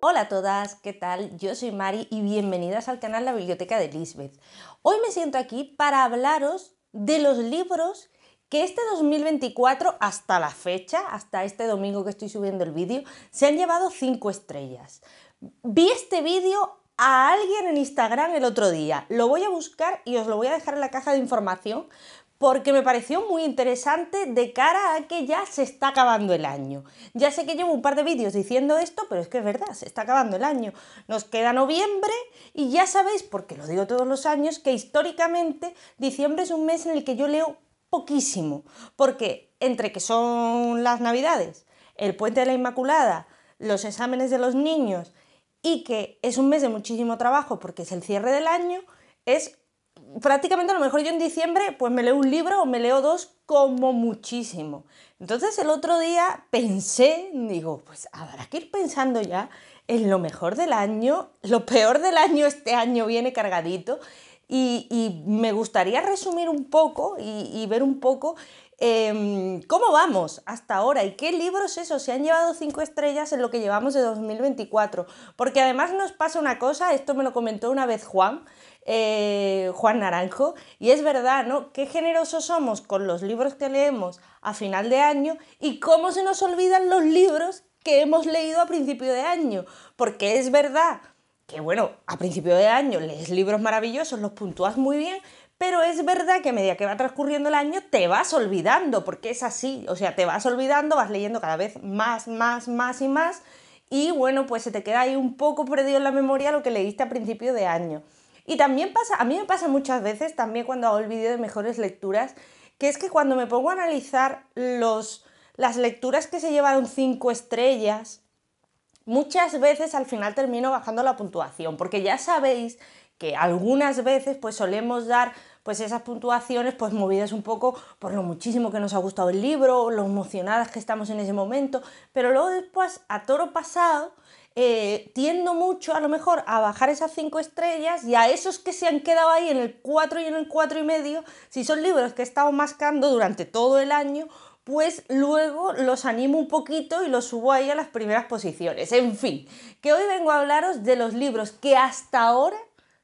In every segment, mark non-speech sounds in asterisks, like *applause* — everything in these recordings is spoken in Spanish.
Hola a todas, ¿qué tal? Yo soy Mari y bienvenidas al canal La Biblioteca de Lisbeth. Hoy me siento aquí para hablaros de los libros que este 2024, hasta la fecha, hasta este domingo que estoy subiendo el vídeo, se han llevado 5 estrellas. Vi este vídeo a alguien en Instagram el otro día. Lo voy a buscar y os lo voy a dejar en la caja de información porque me pareció muy interesante de cara a que ya se está acabando el año. Ya sé que llevo un par de vídeos diciendo esto, pero es que es verdad, se está acabando el año. Nos queda noviembre y ya sabéis, porque lo digo todos los años, que históricamente diciembre es un mes en el que yo leo poquísimo, porque entre que son las navidades, el puente de la Inmaculada, los exámenes de los niños y que es un mes de muchísimo trabajo porque es el cierre del año, es prácticamente a lo mejor yo en diciembre pues me leo un libro o me leo dos como muchísimo. Entonces el otro día pensé, digo, pues habrá que ir pensando ya en lo mejor del año, lo peor del año este año viene cargadito y, y me gustaría resumir un poco y ver un poco Em, ¿Cómo vamos hasta ahora? ¿Y qué libros esos se han llevado cinco estrellas en lo que llevamos de 2024? Porque además nos pasa una cosa, esto me lo comentó una vez Juan, eh, Juan Naranjo, y es verdad, ¿no? Qué generosos somos con los libros que leemos a final de año y cómo se nos olvidan los libros que hemos leído a principio de año. Porque es verdad que, bueno, a principio de año lees libros maravillosos, los puntúas muy bien, pero es verdad que a medida que va transcurriendo el año te vas olvidando, porque es así, o sea, te vas olvidando, vas leyendo cada vez más, más, más y más, y bueno, pues se te queda ahí un poco perdido en la memoria lo que leíste a principio de año. Y también pasa, a mí me pasa muchas veces, también cuando hago el vídeo de mejores lecturas, que es que cuando me pongo a analizar los, las lecturas que se llevaron cinco estrellas, muchas veces al final termino bajando la puntuación, porque ya sabéis que algunas veces pues solemos dar pues esas puntuaciones pues movidas un poco por lo muchísimo que nos ha gustado el libro, lo emocionadas que estamos en ese momento, pero luego después a toro pasado eh, tiendo mucho a lo mejor a bajar esas cinco estrellas y a esos que se han quedado ahí en el 4 y en el cuatro y medio, si son libros que he estado mascando durante todo el año, pues luego los animo un poquito y los subo ahí a las primeras posiciones. En fin, que hoy vengo a hablaros de los libros que hasta ahora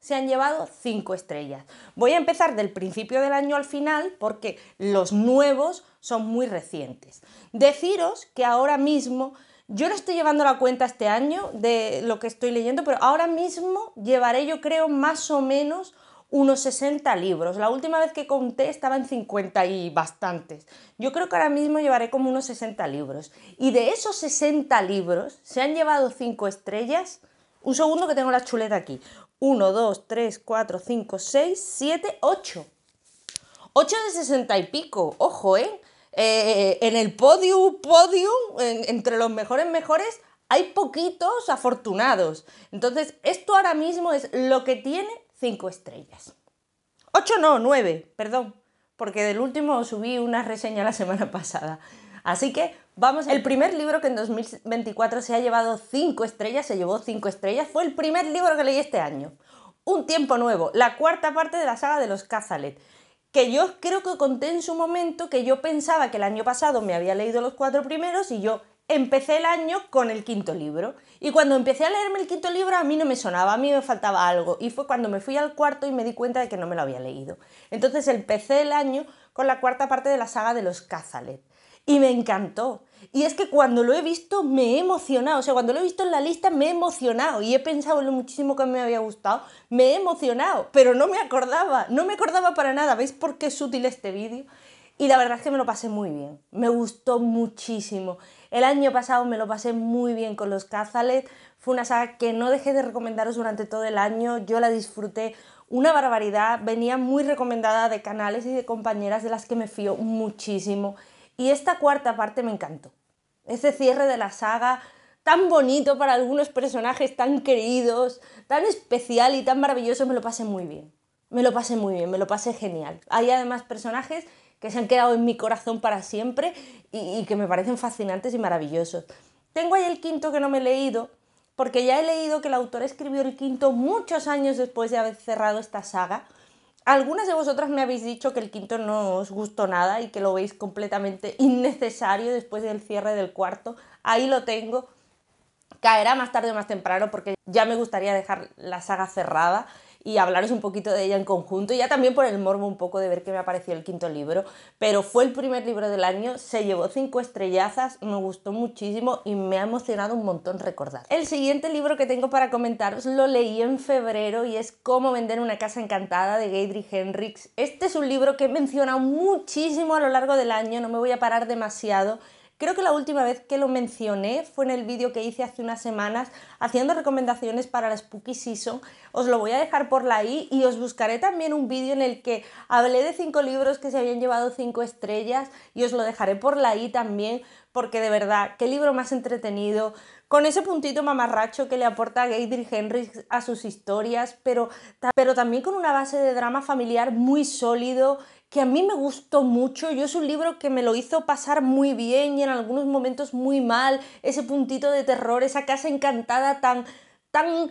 se han llevado cinco estrellas. Voy a empezar del principio del año al final porque los nuevos son muy recientes. Deciros que ahora mismo, yo no estoy llevando la cuenta este año de lo que estoy leyendo, pero ahora mismo llevaré yo creo más o menos unos 60 libros. La última vez que conté estaba en 50 y bastantes. Yo creo que ahora mismo llevaré como unos 60 libros. Y de esos 60 libros se han llevado 5 estrellas. Un segundo que tengo la chuleta aquí. 1, 2, 3, 4, 5, 6, 7, 8. 8 de 60 y pico, ojo, ¿eh? ¿eh? en el podio, podium, entre los mejores, mejores, hay poquitos afortunados. Entonces, esto ahora mismo es lo que tiene 5 estrellas. 8 no, 9, perdón, porque del último subí una reseña la semana *laughs* pasada. Así que vamos, el primer libro que en 2024 se ha llevado 5 estrellas, se llevó 5 estrellas, fue el primer libro que leí este año. Un tiempo nuevo, la cuarta parte de la saga de los Cazalet que yo creo que conté en su momento que yo pensaba que el año pasado me había leído los cuatro primeros y yo empecé el año con el quinto libro. Y cuando empecé a leerme el quinto libro a mí no me sonaba, a mí me faltaba algo. Y fue cuando me fui al cuarto y me di cuenta de que no me lo había leído. Entonces empecé el año con la cuarta parte de la saga de los Cazalet y me encantó. Y es que cuando lo he visto me he emocionado, o sea, cuando lo he visto en la lista me he emocionado y he pensado en lo muchísimo que me había gustado, me he emocionado, pero no me acordaba, no me acordaba para nada, ¿veis por qué es útil este vídeo? Y la verdad es que me lo pasé muy bien, me gustó muchísimo. El año pasado me lo pasé muy bien con los Cazalet, fue una saga que no dejé de recomendaros durante todo el año, yo la disfruté una barbaridad, venía muy recomendada de canales y de compañeras de las que me fío muchísimo. Y esta cuarta parte me encantó. Ese cierre de la saga tan bonito para algunos personajes tan queridos, tan especial y tan maravilloso, me lo pasé muy bien. Me lo pasé muy bien, me lo pasé genial. Hay además personajes que se han quedado en mi corazón para siempre y, y que me parecen fascinantes y maravillosos. Tengo ahí el quinto que no me he leído, porque ya he leído que el autor escribió el quinto muchos años después de haber cerrado esta saga, algunas de vosotras me habéis dicho que el quinto no os gustó nada y que lo veis completamente *laughs* innecesario después del cierre del cuarto. Ahí lo tengo. Caerá más tarde o más temprano porque ya me gustaría dejar la saga cerrada y hablaros un poquito de ella en conjunto, ya también por el morbo un poco de ver qué me apareció el quinto libro, pero fue el primer libro del año, se llevó cinco estrellazas, me gustó muchísimo y me ha emocionado un montón recordar. El siguiente libro que tengo para comentaros lo leí en febrero y es Cómo vender una casa encantada de Gaydry Henrichs Este es un libro que he mencionado muchísimo a lo largo del año, no me voy a parar demasiado, Creo que la última vez que lo mencioné fue en el vídeo que hice hace unas semanas haciendo recomendaciones para la Spooky Season. Os lo voy a dejar por la i y os buscaré también un vídeo en el que hablé de cinco libros que se habían llevado cinco estrellas y os lo dejaré por la i también porque de verdad, qué libro más entretenido, con ese puntito mamarracho que le aporta Gabriel Henry a sus historias, pero, pero también con una base de drama familiar muy sólido, que a mí me gustó mucho. Yo es un libro que me lo hizo pasar muy bien y en algunos momentos muy mal. Ese puntito de terror, esa casa encantada tan, tan,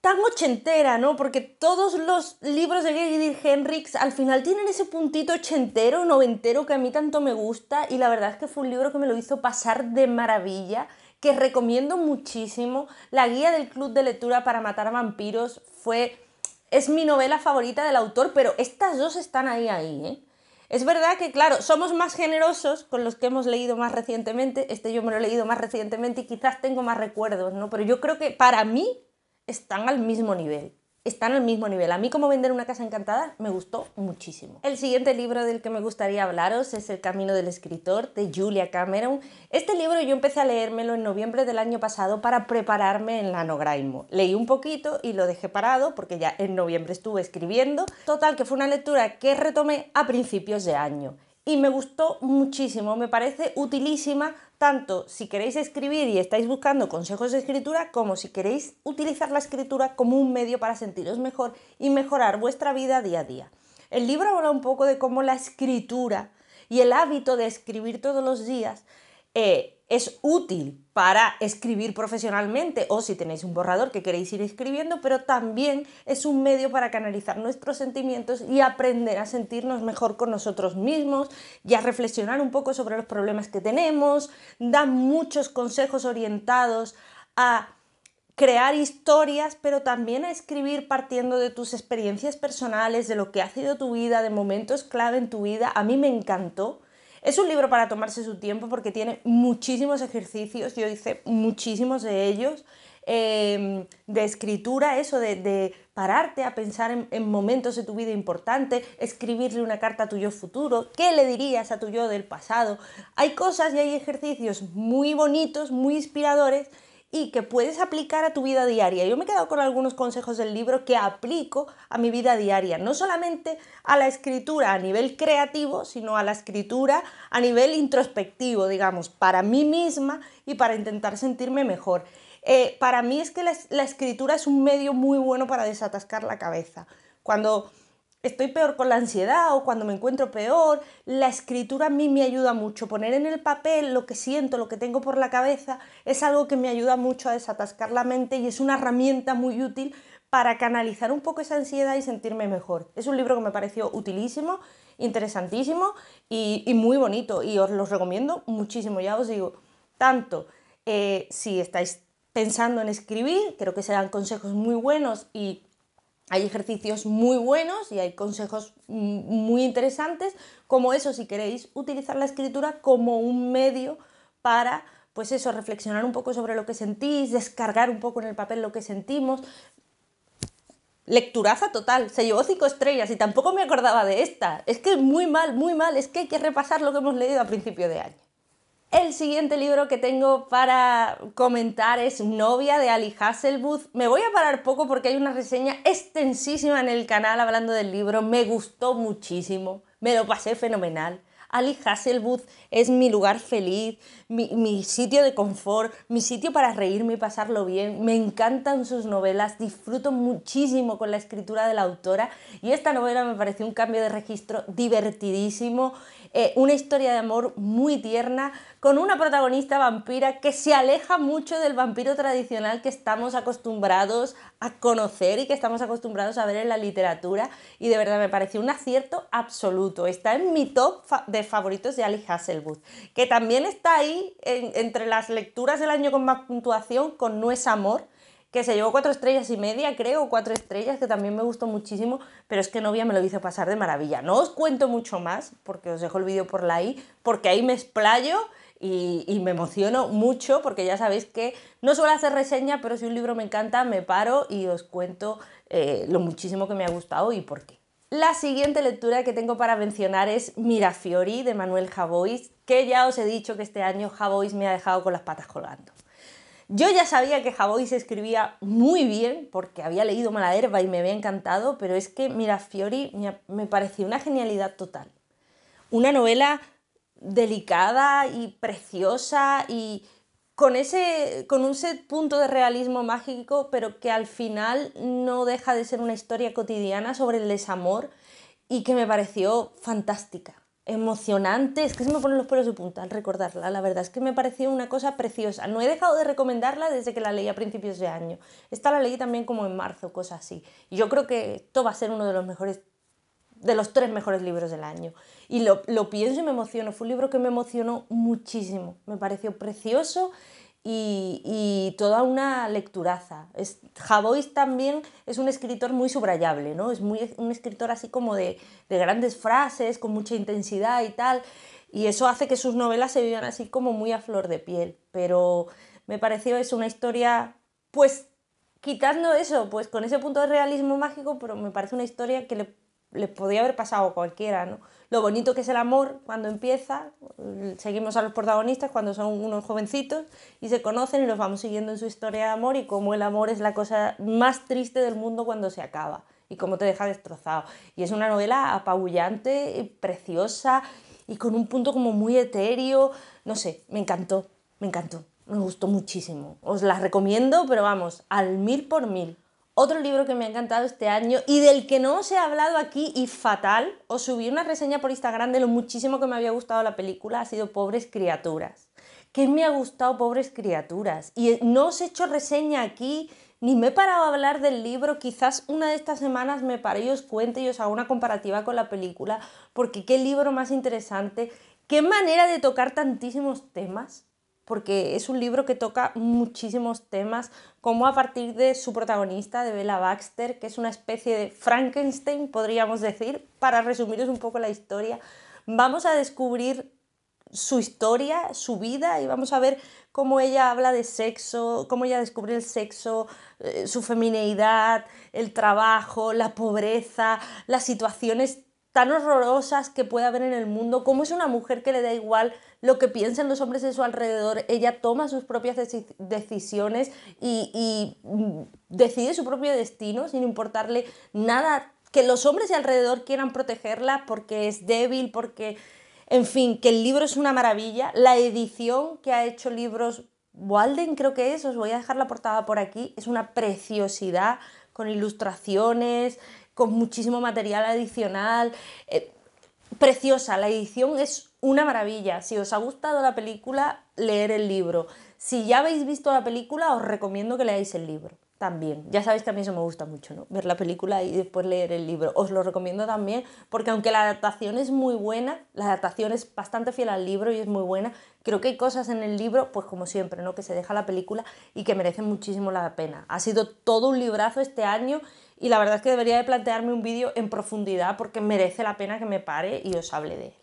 tan ochentera, ¿no? Porque todos los libros de Gary Henricks al final tienen ese puntito ochentero, noventero que a mí tanto me gusta y la verdad es que fue un libro que me lo hizo pasar de maravilla que recomiendo muchísimo. La guía del Club de Lectura para Matar Vampiros fue es mi novela favorita del autor, pero estas dos están ahí, ahí, ¿eh? Es verdad que, claro, somos más generosos con los que hemos leído más recientemente. Este yo me lo he leído más recientemente y quizás tengo más recuerdos, ¿no? Pero yo creo que para mí están al mismo nivel están al mismo nivel. A mí como vender una casa encantada me gustó muchísimo. El siguiente libro del que me gustaría hablaros es El Camino del Escritor de Julia Cameron. Este libro yo empecé a leérmelo en noviembre del año pasado para prepararme en la Nograimo. Leí un poquito y lo dejé parado porque ya en noviembre estuve escribiendo. Total, que fue una lectura que retomé a principios de año y me gustó muchísimo, me parece utilísima tanto si queréis escribir y estáis buscando consejos de escritura como si queréis utilizar la escritura como un medio para sentiros mejor y mejorar vuestra vida día a día. El libro habla un poco de cómo la escritura y el hábito de escribir todos los días eh, es útil para escribir profesionalmente o si tenéis un borrador que queréis ir escribiendo, pero también es un medio para canalizar nuestros sentimientos y aprender a sentirnos mejor con nosotros mismos y a reflexionar un poco sobre los problemas que tenemos. Da muchos consejos orientados a crear historias, pero también a escribir partiendo de tus experiencias personales, de lo que ha sido tu vida, de momentos clave en tu vida. A mí me encantó es un libro para tomarse su tiempo porque tiene muchísimos ejercicios, yo hice muchísimos de ellos, em, de escritura, eso de, pararte a pensar en, momentos de tu vida importante, escribirle una carta a tu yo futuro, qué le dirías a tu yo del pasado. Hay cosas y hay ejercicios muy bonitos, muy inspiradores y que puedes aplicar a tu vida diaria. Yo me he quedado con algunos consejos del libro que aplico a mi vida diaria, no solamente a la escritura a nivel creativo, sino a la escritura a nivel introspectivo, digamos, para mí misma y para intentar sentirme mejor. Eh, para mí es que la, la escritura es un medio muy bueno para desatascar la cabeza. Cuando estoy peor con la ansiedad o cuando me encuentro peor. La escritura a mí me ayuda mucho. Poner en el papel lo que siento, lo que tengo por la cabeza, es algo que me ayuda mucho a desatascar la mente y es una herramienta muy útil para canalizar un poco esa ansiedad y sentirme mejor. Es un libro que me pareció utilísimo, interesantísimo y, muy bonito y os lo recomiendo muchísimo. Ya os digo, tanto eh, si estáis pensando en escribir, creo que serán consejos muy buenos y hay ejercicios muy buenos y hay consejos mm, muy interesantes, como eso si queréis utilizar la escritura como un medio para, pues eso, reflexionar un poco sobre lo que sentís, descargar un poco en el papel lo que sentimos. Lecturaza total, se llevó cinco estrellas y tampoco me acordaba de esta. Es que es muy mal, muy mal, es que hay que repasar lo que hemos leído a principio de año. El siguiente libro que tengo para comentar es Novia de Ali Hasselwood. Me voy a parar poco porque hay una reseña extensísima en el canal hablando del libro. Me gustó muchísimo, me lo pasé fenomenal. Ali Hasselwood es mi lugar feliz, mi, mi sitio de confort, mi sitio para reírme y pasarlo bien. Me encantan sus novelas, disfruto muchísimo con la escritura de la autora y esta novela me pareció un cambio de registro divertidísimo eh, una historia de amor muy tierna con una protagonista vampira que se aleja mucho del vampiro tradicional que estamos acostumbrados a conocer y que estamos acostumbrados a ver en la literatura y de verdad me pareció un acierto absoluto. Está en mi top de favoritos de Ali Hasselwood, que también está ahí entre las lecturas del año con más puntuación con No es amor que se llevó cuatro estrellas y media, creo, cuatro estrellas, que también me gustó muchísimo, pero es que Novia me lo hizo pasar de maravilla. No os cuento mucho más, porque os dejo el vídeo por la i, porque ahí me explayo y, me emociono mucho, porque ya sabéis que no suelo hacer reseña, pero si un libro me encanta, me paro y os cuento eh, lo muchísimo que me ha gustado y por qué. La siguiente lectura que tengo para mencionar es Mirafiori de Manuel Javois, que ya os he dicho que este año Javois me ha dejado con las patas colgando. Yo ya sabía que Javoy se escribía muy bien porque había leído Mala y me había encantado, pero es que Mirafiori me pareció una genialidad total. Una novela delicada y preciosa y con, ese, con un set punto de realismo mágico, pero que al final no deja de ser una historia cotidiana sobre el desamor y que me pareció fantástica emocionante. Es que se me ponen los pelos de punta al recordarla. La verdad es que me pareció una cosa preciosa. No he dejado de recomendarla desde que la leí a principios de año. Esta la leí también como en marzo, cosas así. Y yo creo que esto va a ser uno de los mejores de los tres mejores libros del año. Y lo, lo pienso y me emociono. Fue un libro que me emocionó muchísimo. Me pareció precioso y, toda una lecturaza. Es, Javois también es un escritor muy subrayable, ¿no? Es muy, un escritor así como de, de, grandes frases, con mucha intensidad y tal, y eso hace que sus novelas se vivan así como muy a flor de piel, pero me pareció es una historia, pues quitando eso, pues con ese punto de realismo mágico, pero me parece una historia que le les podía haber pasado a cualquiera, ¿no? Lo bonito que es el amor cuando empieza, seguimos a los protagonistas cuando son unos jovencitos y se conocen y los vamos siguiendo en su historia de amor y cómo el amor es la cosa más triste del mundo cuando se acaba y cómo te deja destrozado. Y es una novela apabullante, preciosa y con un punto como muy etéreo, no sé, me encantó, me encantó, me gustó muchísimo. Os la recomiendo, pero vamos, al mil por mil. Otro libro que me ha encantado este año y del que no os he hablado aquí y fatal, os subí una reseña por Instagram de lo muchísimo que me había gustado la película, ha sido Pobres Criaturas. Que me ha gustado Pobres Criaturas. Y no os he hecho reseña aquí, ni me he parado a hablar del libro, quizás una de estas semanas me pare y os cuente y os hago una comparativa con la película, porque qué libro más interesante, qué manera de tocar tantísimos temas porque es un libro que toca muchísimos temas, como a partir de su protagonista, de Bella Baxter, que es una especie de Frankenstein, podríamos decir, para resumiros un poco la historia, vamos a descubrir su historia, su vida y vamos a ver cómo ella habla de sexo, cómo ella descubre el sexo, eh, su femineidad, el trabajo, la pobreza, las situaciones tan horrorosas que pueda haber en el mundo, cómo es una mujer que le da igual lo que piensen los hombres de su alrededor, ella toma sus propias decisiones y, y mm, decide su propio destino sin importarle nada, que los hombres de alrededor quieran protegerla porque es débil, porque, en fin, que el libro es una maravilla, la edición que ha hecho libros Walden creo que es, os voy a dejar la portada por aquí, es una preciosidad con ilustraciones, con muchísimo material adicional. Eh, preciosa, la edición es una maravilla. Si os ha gustado la película, leer el libro. Si ya habéis visto la película, os recomiendo que leáis el libro también. Ya sabéis que a mí eso me gusta mucho, ¿no? Ver la película y después leer el libro. Os lo recomiendo también porque aunque la adaptación es muy buena, la adaptación es bastante fiel al libro y es muy buena, creo que hay cosas en el libro, pues como siempre, ¿no? Que se deja la película y que merecen muchísimo la pena. Ha sido todo un librazo este año y la verdad es que debería de plantearme un vídeo en profundidad porque merece la pena que me pare y os hable de él.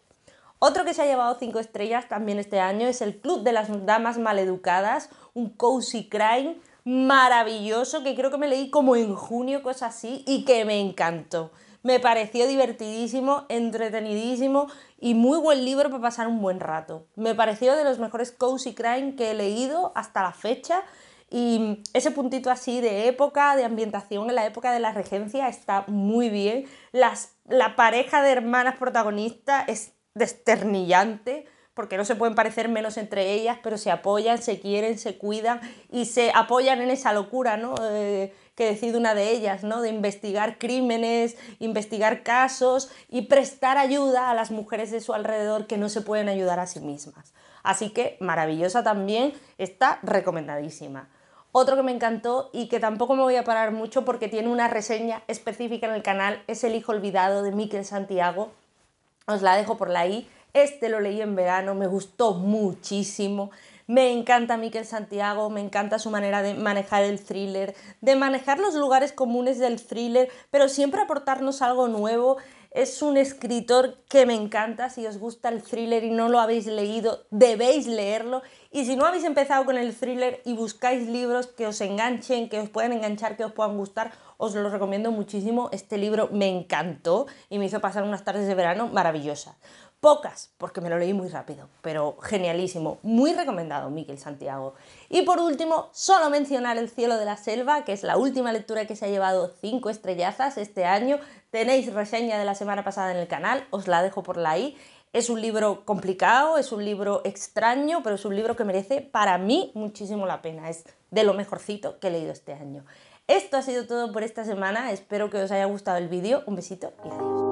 Otro que se ha llevado 5 estrellas también este año es el Club de las Damas Maleducadas, un cozy crime maravilloso que creo que me leí como en junio, cosa así, y que me encantó. Me pareció divertidísimo, entretenidísimo y muy buen libro para pasar un buen rato. Me pareció de los mejores cozy crime que he leído hasta la fecha y ese puntito así de época, de ambientación en la época de la regencia está muy bien. la pareja de hermanas protagonistas es desternillante porque no se pueden parecer menos entre ellas, pero se apoyan, se quieren, se cuidan y se apoyan en esa locura, ¿no? Eh, que decide una de ellas, ¿no? De investigar crímenes, investigar casos y prestar ayuda a las mujeres de su alrededor que no se pueden ayudar a sí mismas. Así que maravillosa también, está recomendadísima. Otro que me encantó y que tampoco me voy a parar mucho porque tiene una reseña específica en el canal es El Hijo Olvidado de Miquel Santiago. Os la dejo por la i. Este lo leí en verano, me gustó muchísimo. Me encanta Miquel Santiago, me encanta su manera de manejar el thriller, de manejar los lugares comunes del thriller, pero siempre aportarnos algo nuevo es un escritor que me encanta. Si os gusta el thriller y no lo habéis leído, debéis leerlo. Y si no habéis empezado con el thriller y buscáis libros que os enganchen, que os puedan enganchar, que os puedan gustar, os lo recomiendo muchísimo. Este libro me encantó y me hizo pasar unas tardes de verano maravillosas pocas, porque me lo leí muy rápido, pero genialísimo, muy recomendado, Miquel Santiago. Y por último, solo mencionar El cielo de la selva, que es la última lectura que se ha llevado cinco estrellazas este año. Tenéis reseña de la semana pasada en el canal, os la dejo por la i. Es un libro complicado, es un libro extraño, pero es un libro que merece para mí muchísimo la pena. Es de lo mejorcito que he leído este año. Esto ha sido todo por esta semana, espero que os haya gustado el vídeo, un besito y adiós.